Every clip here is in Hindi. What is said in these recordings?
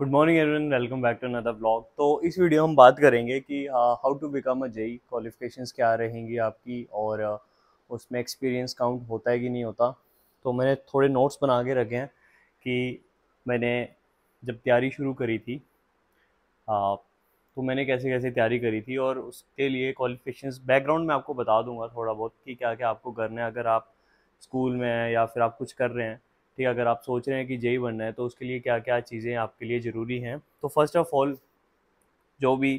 good morning everyone welcome back to another blog तो इस वीडियो हम बात करेंगे कि how to become a JE qualifications क्या रहेंगी आपकी और uh, उसमें एक्सपीरियंस काउंट होता है कि नहीं होता तो मैंने थोड़े नोट्स बना के रखे हैं कि मैंने जब तैयारी शुरू करी थी uh, तो मैंने कैसे कैसे तैयारी करी थी और उसके लिए क्वालिफिकेशंस बैकग्राउंड में आपको बता दूंगा थोड़ा बहुत कि क्या क्या आपको करना है अगर आप स्कूल में हैं या फिर आप कुछ कर रहे हैं कि अगर आप सोच रहे हैं कि जेई बनना है तो उसके लिए क्या क्या चीज़ें आपके लिए ज़रूरी हैं तो फर्स्ट ऑफ ऑल जो भी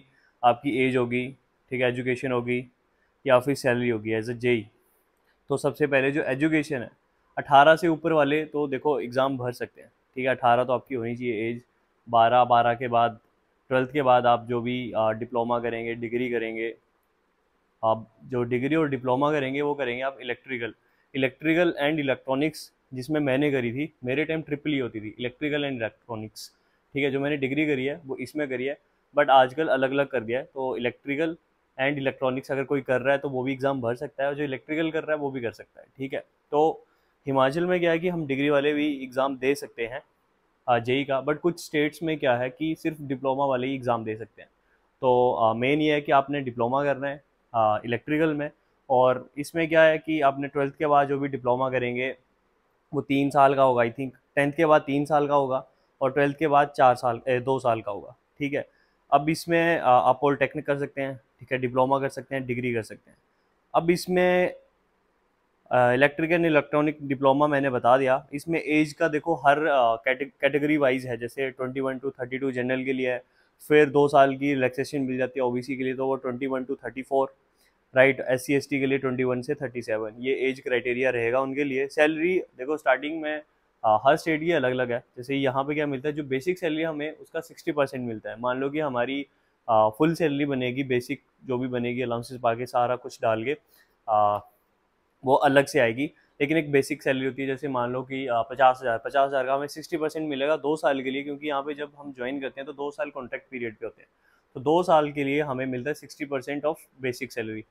आपकी एज होगी ठीक है एजुकेशन होगी या फिर सैलरी होगी एज अ जेई तो सबसे पहले जो एजुकेशन है अठारह से ऊपर वाले तो देखो एग्ज़ाम भर सकते हैं ठीक है अठारह तो आपकी होनी चाहिए एज बारह बारह के बाद ट्वेल्थ के बाद आप जो भी डिप्लोमा करेंगे डिग्री करेंगे आप जो डिग्री और डिप्लोमा करेंगे वो करेंगे आप इलेक्ट्रिकल इलेक्ट्रिकल एंड इलेक्ट्रॉनिक्स जिसमें मैंने करी थी मेरे टाइम ट्रिपल ई होती थी इलेक्ट्रिकल एंड इलेक्ट्रॉनिक्स ठीक है जो मैंने डिग्री करी है वो इसमें करी है बट आजकल अलग अलग कर दिया है तो इलेक्ट्रिकल एंड इलेक्ट्रॉनिक्स अगर कोई कर रहा है तो वो भी एग्ज़ाम भर सकता है और जो इलेक्ट्रिकल कर रहा है वो भी कर सकता है ठीक है तो हिमाचल में क्या है कि हम डिग्री वाले भी एग्ज़ाम दे सकते हैं जेई का बट कुछ स्टेट्स में क्या है कि सिर्फ डिप्लोमा वाले ही एग्ज़ाम दे सकते हैं तो मेन ये है कि आपने डिप्लोमा करना है इलेक्ट्रिकल में और इसमें क्या है कि आपने ट्वेल्थ के बाद जो भी डिप्लोमा करेंगे वो तीन साल का होगा आई थिंक टेंथ के बाद तीन साल का होगा और ट्वेल्थ के बाद चार साल ए, दो साल का होगा ठीक है अब इसमें आप पॉलिटेक्निक कर सकते हैं ठीक है डिप्लोमा कर सकते हैं डिग्री कर सकते हैं अब इसमें इलेक्ट्रिक एंड इलेक्ट्रॉनिक डिप्लोमा मैंने बता दिया इसमें एज का देखो हर कैटेगरी वाइज है जैसे twenty one to thirty two general के लिए है फिर दो साल की रिलैक्सेशन मिल जाती है ओबीसी के लिए तो वो twenty one to thirty four right S C के लिए 21 से 37 ये एज क्राइटेरिया रहेगा उनके लिए सैलरी देखो स्टार्टिंग में आ, हर स्टेट की अलग अलग है जैसे यहाँ पे क्या मिलता है जो बेसिक सैलरी हमें उसका 60 परसेंट मिलता है मान लो कि हमारी आ, फुल सैलरी बनेगी बेसिक जो भी बनेगी अलाउंसेस पा के सारा कुछ डाल के आ, वो अलग से आएगी लेकिन एक बेसिक सैलरी होती है जैसे मान लो कि पचास हज़ार पचास हज़ार का हमें सिक्सटी परसेंट मिलेगा दो साल के लिए क्योंकि यहाँ पे जब हम ज्वाइन करते हैं तो दो साल कॉन्ट्रैक्ट पीरियड पे होते हैं तो दो साल के लिए हमें मिलता है sixty percent of basic salary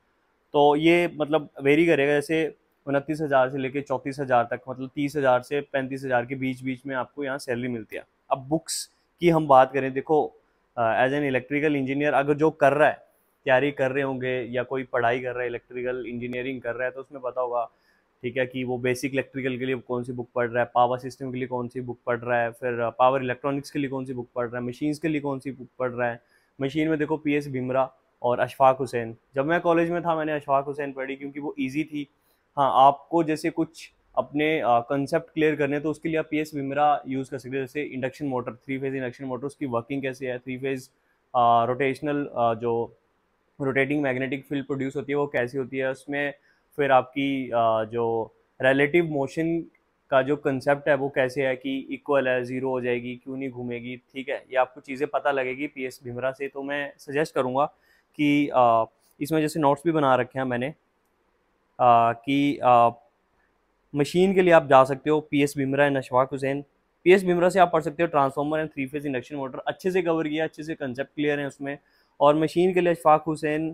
तो ये मतलब वेरी करेगा जैसे उनतीस हज़ार से लेके चौंतीस हज़ार तक मतलब तीस हज़ार से पैंतीस हज़ार के बीच बीच में आपको यहाँ सैलरी मिलती है अब बुक्स की हम बात करें देखो एज एन इलेक्ट्रिकल इंजीनियर अगर जो कर रहा है तैयारी कर रहे होंगे या कोई पढ़ाई कर रहा है इलेक्ट्रिकल इंजीनियरिंग कर रहा है तो उसमें पता होगा ठीक है कि वो बेसिक इलेक्ट्रिकल के लिए कौन सी बुक पढ़ रहा है पावर सिस्टम के लिए कौन सी बुक पढ़ रहा है फिर पावर इलेक्ट्रॉनिक्स के लिए कौन सी बुक पढ़ रहा है मशीन्स के लिए कौन सी बुक पढ़ रहा है मशीन में देखो पी एस भीमरा और अशफाक हुसैन जब मैं कॉलेज में था मैंने अशफाक हुसैन पढ़ी क्योंकि वो ईजी थी हाँ आपको जैसे कुछ अपने कंसेप्ट क्लियर करने तो उसके लिए आप पी एस विमरा यूज़ कर सकते हैं जैसे induction motor three phase induction motor उसकी वर्किंग कैसे है थ्री फेज़ रोटेशनल जो रोटेटिंग मैग्नेटिक फील्ड प्रोड्यूस होती है वो कैसी होती है उसमें फिर आपकी आ, जो रिलेटिव मोशन का जो कंसेप्ट है वो कैसे है कि इक्वल है ज़ीरो हो जाएगी क्यों नहीं घूमेगी ठीक है ये आपको चीज़ें पता लगेगी पी एस भिमरा से तो मैं सजेस्ट करूँगा कि इसमें जैसे नोट्स भी बना रखे हैं मैंने कि मशीन के लिए आप जा सकते हो P S Bimra and Ashfaq Hussain P S Bimra से आप पढ़ सकते हो transformer and three phase induction motor अच्छे से कवर किया अच्छे से कंसेप्ट क्लियर है उसमें और मशीन के लिए Ashfaq Hussain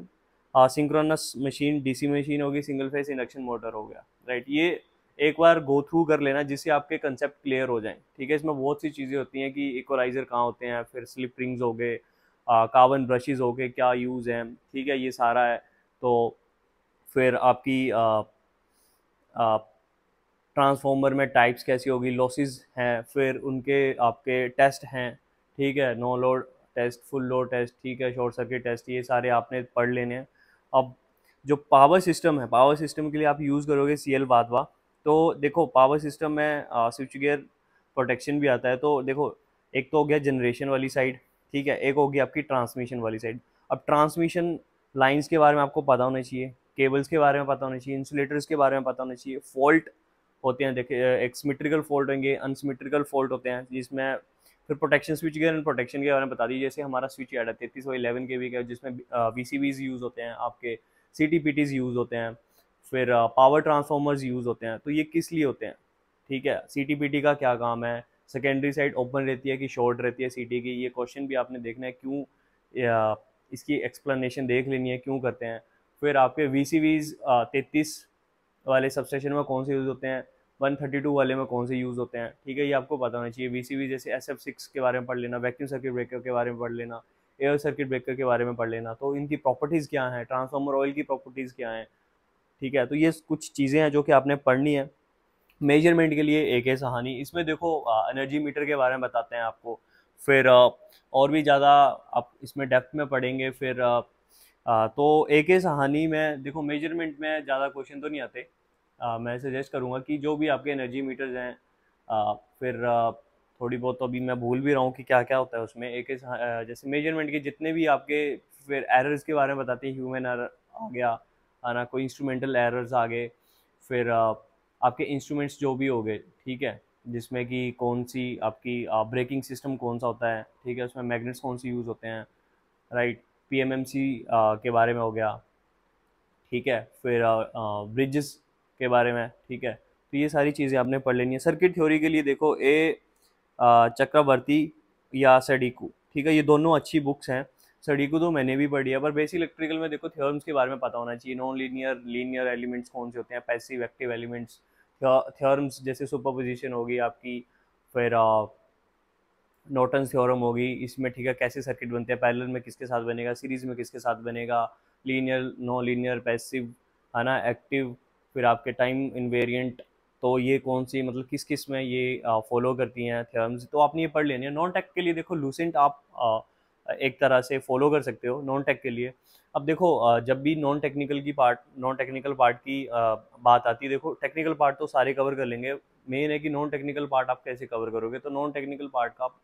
synchronous machine D C machine होगी सिंगल फेज इंडक्शन मोटर हो गया राइट ये एक बार गो थ्रू कर लेना जिससे आपके कंसेप्ट क्लियर हो जाएं ठीक है इसमें बहुत सी चीज़ें होती हैं कि इक्वलाइज़र कहाँ होते हैं फिर स्लिप रिंग्स हो गए कार्बन ब्रशेज़ हो के क्या यूज़ हैं ठीक है ये सारा है तो फिर आपकी ट्रांसफॉर्मर में टाइप्स कैसी होगी लॉसेस हैं फिर उनके आपके टेस्ट हैं ठीक है no load test full load test ठीक है शॉर्ट सर्किट टेस्ट ये सारे आपने पढ़ लेने हैं अब जो पावर सिस्टम है पावर सिस्टम के लिए आप यूज़ करोगे सी एल वाधवा तो देखो पावर सिस्टम में स्विच गेयर प्रोटेक्शन भी आता है तो देखो एक तो हो गया जनरेशन वाली साइड ठीक है एक होगी आपकी ट्रांसमिशन वाली साइड अब ट्रांसमिशन लाइंस के बारे में आपको पता होना चाहिए केबल्स के बारे में पता होना चाहिए इंसुलेटर्स के बारे में पता होना चाहिए फॉल्ट होते हैं देखिए एक सिमेट्रिकल फॉल्ट होंगे अनसिमेट्रिकल फॉल्ट होते हैं जिसमें फिर प्रोटेक्शन स्विच गेयर प्रोटेक्शन के बारे में बता दीजिए जैसे हमारा स्विच यार्ड है तैतीस सौ इलेवन के वी का जिसमें वी यूज़ होते हैं आपके सी यूज़ होते हैं फिर पावर ट्रांसफार्मर्स यूज़ होते हैं तो ये किस लिए होते हैं ठीक है सी का क्या काम है सेकेंडरी साइड ओपन रहती है कि शॉर्ट रहती है सीटी की ये क्वेश्चन भी आपने देखना है क्यों इसकी एक्सप्लेनेशन देख लेनी है क्यों करते हैं फिर आपके वी सी वीज तैतीस वाले सबस्टेशन में कौन से यूज़ होते हैं 132 वाले में कौन से यूज़ होते हैं ठीक है ये आपको पता होना चाहिए वी जैसे एस एफ सिक्स के बारे में पढ़ लेना वैक्यूम सर्किट ब्रेकर के बारे में पढ़ लेना एयर सर्किट ब्रेकर के बारे में पढ़ लेना तो इनकी प्रॉपर्टीज़ क्या हैं ट्रांसफार्मर ऑयल की प्रॉपर्टीज़ क्या हैं ठीक है तो ये कुछ चीज़ें हैं जो कि आपने पढ़नी है मेजरमेंट के लिए एक है सहानी इसमें देखो एनर्जी मीटर के बारे में बताते हैं आपको फिर और भी ज़्यादा आप इसमें डेप्थ में पढ़ेंगे फिर आ, तो एक है सहानी में देखो मेजरमेंट में ज़्यादा क्वेश्चन तो नहीं आते आ, मैं सजेस्ट करूँगा कि जो भी आपके एनर्जी मीटर्स हैं आ, फिर थोड़ी बहुत तो अभी मैं भूल भी रहा हूँ कि क्या क्या होता है उसमें एक जैसे मेजरमेंट के जितने भी आपके फिर एरर्स के बारे में बताते हैं ह्यूमन एरर आ गया है ना कोई इंस्ट्रूमेंटल एरर्स आ गए फिर आपके इंस्ट्रूमेंट्स जो भी हो गए ठीक है जिसमें कि कौन सी आपकी ब्रेकिंग सिस्टम कौन सा होता है ठीक है उसमें मैग्नेट्स कौन से यूज़ होते हैं right P M M C के बारे में हो गया ठीक है फिर ब्रिजेस के बारे में ठीक है तो ये सारी चीज़ें आपने पढ़ लेनी है सर्किट थ्योरी के लिए देखो ए चक्रवर्ती या सडीकू ठीक है ये दोनों अच्छी बुक्स हैं स्टडी को तो मैंने भी पढ़ी है पर बेसिक इलेक्ट्रिकल में देखो थियोरम्स के बारे में पता होना चाहिए नॉन लीनियर लीनियर एलिमेंट्स कौन से होते हैं पैसिव एक्टिव एलिमेंट्स थियोरम्स जैसे सुपरपोजिशन होगी आपकी फिर नोटन्स थियोरम होगी इसमें ठीक है कैसे सर्किट बनते हैं पैरेलल में किसके साथ बनेगा सीरीज में किसके साथ बनेगा लीनियर नॉन लीनियर पैसिव है ना एक्टिव फिर आपके टाइम इन्वेरियंट तो ये कौन सी मतलब किस किस में ये फॉलो करती हैं थियोरम्स तो आपने ये पढ़ लेनी है नॉन टेक के लिए देखो लूसेंट आप एक तरह से फॉलो कर सकते हो नॉन टेक के लिए अब देखो जब भी नॉन टेक्निकल की पार्ट नॉन टेक्निकल पार्ट की बात आती है देखो टेक्निकल पार्ट तो सारे कवर कर लेंगे मेन है कि नॉन टेक्निकल पार्ट आप कैसे कवर करोगे तो नॉन टेक्निकल पार्ट का आप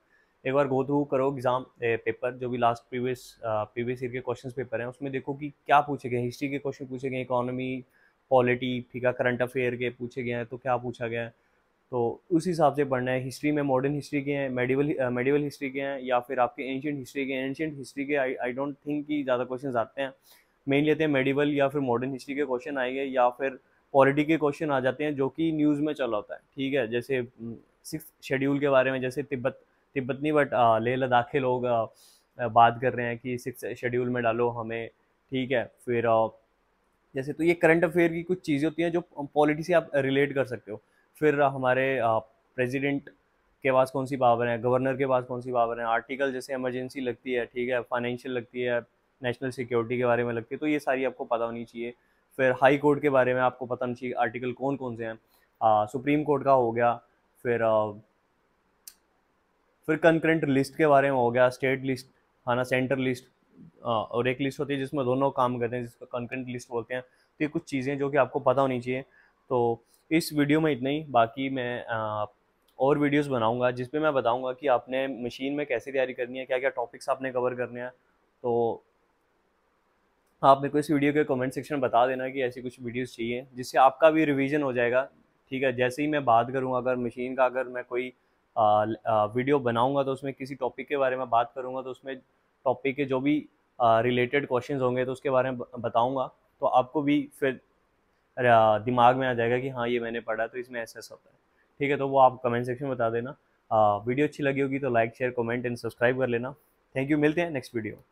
एक बार गो थ्रू करो एग्जाम पेपर जो भी लास्ट प्रीवियस प्रीवियस ईयर के क्वेश्चन पेपर हैं उसमें देखो कि क्या पूछे गए हिस्ट्री के क्वेश्चन पूछे गए इकोनॉमी पॉलिटी ठीक है करंट अफेयर के पूछे गए हैं तो क्या पूछा गया है तो उस हिसाब से पढ़ना है हिस्ट्री में मॉडर्न हिस्ट्री के हैं मेडिवल मेडिवल हिस्ट्री के हैं या फिर आपके एंशियट हिस्ट्री के एंशियट हिस्ट्री के आई आई डोंट थिंक कि ज़्यादा क्वेश्चन आते हैं मेन लेते हैं मेडिवल या फिर मॉडर्न हिस्ट्री के क्वेश्चन आएंगे या फिर पॉलिटी के क्वेश्चन आ जाते हैं जो कि न्यूज़ में चला होता है ठीक है जैसे सिक्स शेड्यूल के बारे में जैसे तिब्बत तिब्बत नहीं बट लेह लद्दाख के लोग बात कर रहे हैं कि सिक्स शेड्यूल में डालो हमें ठीक है फिर जैसे तो ये करंट अफेयर की कुछ चीज़ें होती हैं जो पॉलिटी से आप रिलेट कर सकते हो फिर हमारे प्रेसिडेंट के पास कौन सी पावर है गवर्नर के पास कौन सी पावर है आर्टिकल जैसे इमरजेंसी लगती है ठीक है फाइनेंशियल लगती है नेशनल सिक्योरिटी के बारे में लगती है तो ये सारी आपको पता होनी चाहिए फिर हाई कोर्ट के बारे में आपको पता होना चाहिए आर्टिकल कौन कौन से हैं सुप्रीम कोर्ट का हो गया फिर आ, फिर कंक्रेंट लिस्ट के बारे में हो गया स्टेट लिस्ट है ना सेंटर लिस्ट आ, और एक लिस्ट होती है जिसमें दोनों काम करते हैं जिसको कंक्रेंट लिस्ट बोलते हैं तो ये कुछ चीज़ें जो कि आपको पता होनी चाहिए तो इस वीडियो में इतना ही बाकी मैं आ, और वीडियोस बनाऊंगा जिसपे मैं बताऊंगा कि आपने मशीन में कैसे तैयारी करनी है क्या क्या टॉपिक्स आपने कवर करने हैं तो आप मेरे को इस वीडियो के कमेंट सेक्शन में बता देना कि ऐसी कुछ वीडियोस चाहिए जिससे आपका भी रिवीजन हो जाएगा ठीक है जैसे ही मैं बात करूँगा अगर मशीन का अगर मैं कोई आ, आ, वीडियो बनाऊँगा तो उसमें किसी टॉपिक के बारे में बात करूँगा तो उसमें टॉपिक के जो भी रिलेटेड क्वेश्चन होंगे तो उसके बारे में बताऊँगा तो आपको भी फिर दिमाग में आ जाएगा कि हाँ ये मैंने पढ़ा तो इसमें ऐसा ऐसा होता है ठीक है तो वो आप कमेंट सेक्शन में बता देना वीडियो अच्छी लगी होगी तो like share comment and subscribe कर लेना थैंक यू मिलते हैं नेक्स्ट वीडियो